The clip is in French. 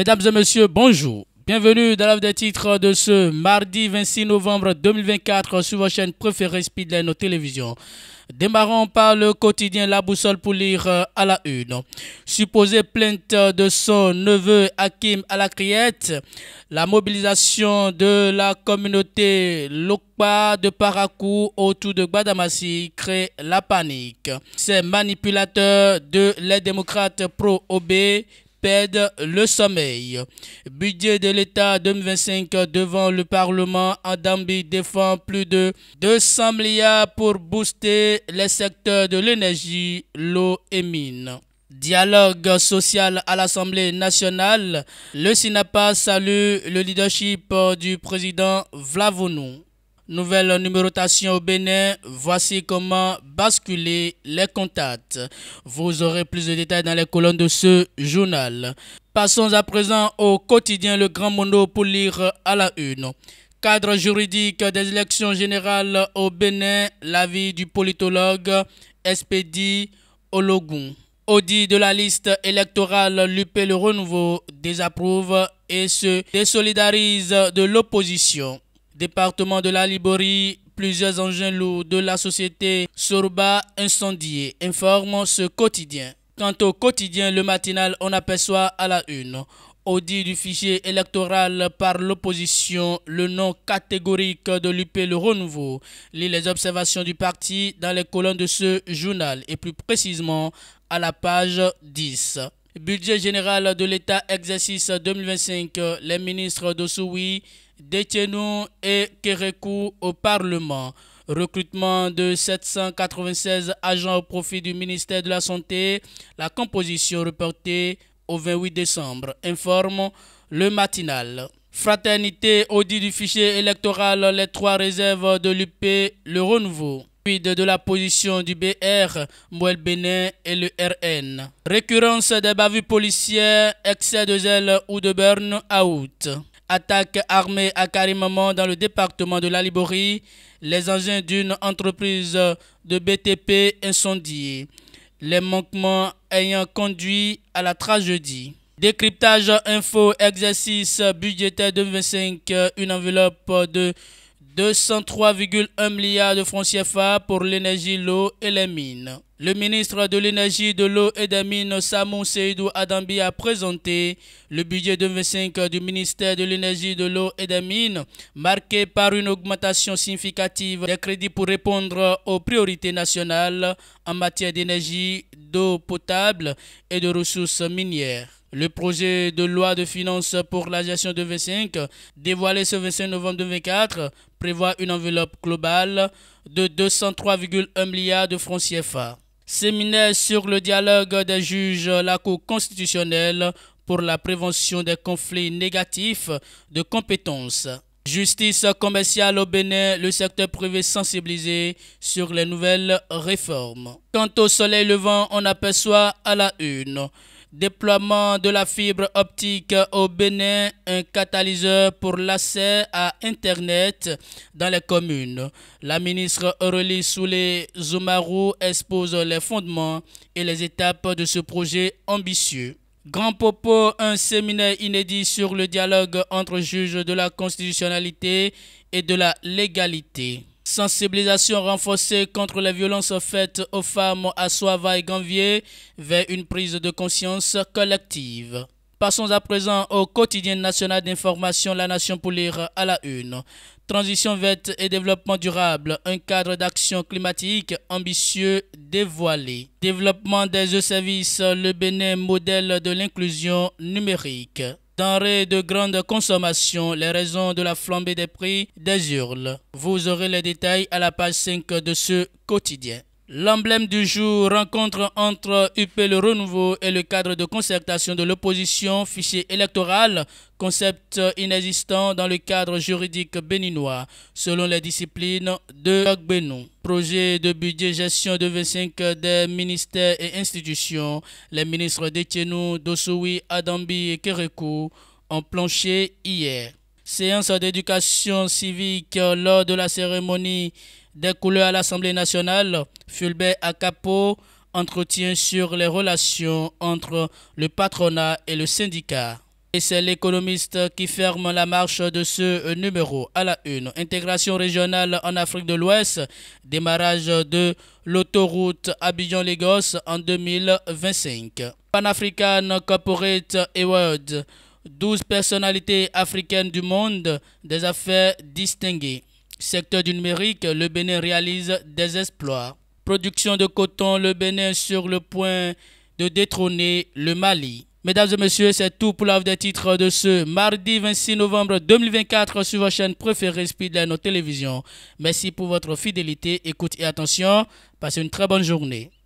Mesdames et messieurs, bonjour. Bienvenue dans l'œuvre des titres de ce mardi 26 novembre 2024 sur votre chaîne préférée Speedline Télévision. Démarrons par le quotidien La Boussole pour lire euh, à la une. Supposée plainte de son neveu Hakim à la criette, la mobilisation de la communauté Lokpa de Parakou autour de Badamassi crée la panique. Ces manipulateurs de les démocrates pro-OB pède le sommeil. Budget de l'État 2025 devant le Parlement, Adambi défend plus de 200 milliards pour booster les secteurs de l'énergie, l'eau et mines. Dialogue social à l'Assemblée nationale, le SINAPA salue le leadership du président Vlavonou. Nouvelle numérotation au Bénin, voici comment basculer les contacts. Vous aurez plus de détails dans les colonnes de ce journal. Passons à présent au quotidien Le Grand Mono pour lire à la une. Cadre juridique des élections générales au Bénin, l'avis du politologue Espédi Ologun. Audi de la liste électorale, l'UP le renouveau désapprouve et se désolidarise de l'opposition. Département de la Liborie, plusieurs engins lourds de la société Sorba incendiés Informe ce quotidien. Quant au quotidien, le matinal, on aperçoit à la une. Audit du fichier électoral par l'opposition, le nom catégorique de l'UP le renouveau. Lis les observations du parti dans les colonnes de ce journal et plus précisément à la page 10. Budget général de l'État exercice 2025, les ministres de d'Ossoui Détiennou et Kérékou au Parlement. Recrutement de 796 agents au profit du ministère de la Santé. La composition reportée au 28 décembre, informe le matinal. Fraternité, audit du fichier électoral, les trois réserves de l'UP, le renouveau. Puis de la position du BR, Mouel Bénin et le RN. Récurrence des bavures policières, excès de zèle ou de burn-out. Attaque armée à Karimaman dans le département de la Liborie. Les engins d'une entreprise de BTP incendiés. Les manquements ayant conduit à la tragédie. Décryptage info exercice budgétaire 2025. Une enveloppe de 203,1 milliards de francs CFA pour l'énergie, l'eau et les mines. Le ministre de l'Énergie, de l'Eau et des Mines, Samou Seydou Adambi, a présenté le budget 2025 du ministère de l'Énergie, de l'Eau et des Mines, marqué par une augmentation significative des crédits pour répondre aux priorités nationales en matière d'énergie, d'eau potable et de ressources minières. Le projet de loi de finances pour la gestion de V5, dévoilé ce 25 novembre 2024, prévoit une enveloppe globale de 203,1 milliards de francs CFA. Séminaire sur le dialogue des juges, la Cour constitutionnelle pour la prévention des conflits négatifs de compétences. Justice commerciale au Bénin, le secteur privé sensibilisé sur les nouvelles réformes. Quant au soleil levant, on aperçoit à la une Déploiement de la fibre optique au Bénin, un catalyseur pour l'accès à Internet dans les communes. La ministre Aurélie Soulé Zoumarou expose les fondements et les étapes de ce projet ambitieux. Grand propos, un séminaire inédit sur le dialogue entre juges de la constitutionnalité et de la légalité. Sensibilisation renforcée contre les violences faites aux femmes à Soava et Ganvier vers une prise de conscience collective. Passons à présent au quotidien national d'information La Nation pour lire à la une. Transition verte et développement durable, un cadre d'action climatique ambitieux dévoilé. Développement des e services, le Bénin modèle de l'inclusion numérique d'arrêt de grande consommation, les raisons de la flambée des prix des Vous aurez les détails à la page 5 de ce quotidien. L'emblème du jour, rencontre entre UP le Renouveau et le cadre de concertation de l'opposition, fichier électoral, concept inexistant dans le cadre juridique béninois, selon les disciplines de Benoît. Projet de budget gestion de 25 des ministères et institutions, les ministres Détienou, Dossoui, Adambi et Kérékou ont planché hier séance d'éducation civique euh, lors de la cérémonie des couleurs à l'Assemblée nationale, Fulbert Acapo, entretien sur les relations entre le patronat et le syndicat. Et c'est l'économiste qui ferme la marche de ce euh, numéro à la une. Intégration régionale en Afrique de l'Ouest, démarrage de l'autoroute Abidjan-Lagos en 2025. Pan African Corporate Award 12 personnalités africaines du monde, des affaires distinguées. Secteur du numérique, le Bénin réalise des exploits. Production de coton, le Bénin sur le point de détrôner le Mali. Mesdames et messieurs, c'est tout pour l'offre des titres de ce mardi 26 novembre 2024 sur votre chaîne préférée Speedline Télévision. télévisions. Merci pour votre fidélité, écoute et attention. Passez une très bonne journée.